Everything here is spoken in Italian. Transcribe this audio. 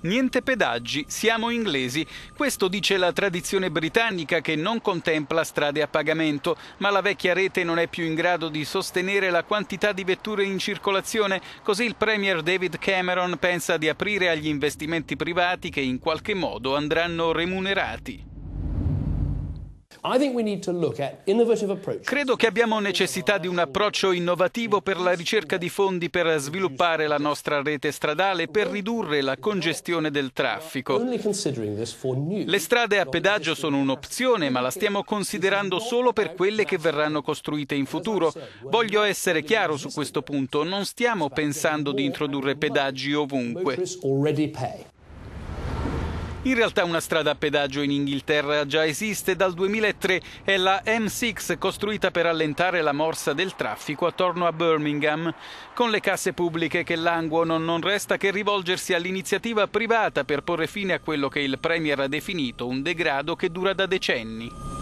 Niente pedaggi, siamo inglesi. Questo dice la tradizione britannica che non contempla strade a pagamento, ma la vecchia rete non è più in grado di sostenere la quantità di vetture in circolazione, così il Premier David Cameron pensa di aprire agli investimenti privati che in qualche modo andranno remunerati. Credo che abbiamo necessità di un approccio innovativo per la ricerca di fondi per sviluppare la nostra rete stradale per ridurre la congestione del traffico. Le strade a pedaggio sono un'opzione, ma la stiamo considerando solo per quelle che verranno costruite in futuro. Voglio essere chiaro su questo punto, non stiamo pensando di introdurre pedaggi ovunque. In realtà una strada a pedaggio in Inghilterra già esiste dal 2003, è la M6 costruita per allentare la morsa del traffico attorno a Birmingham. Con le casse pubbliche che languono non resta che rivolgersi all'iniziativa privata per porre fine a quello che il Premier ha definito un degrado che dura da decenni.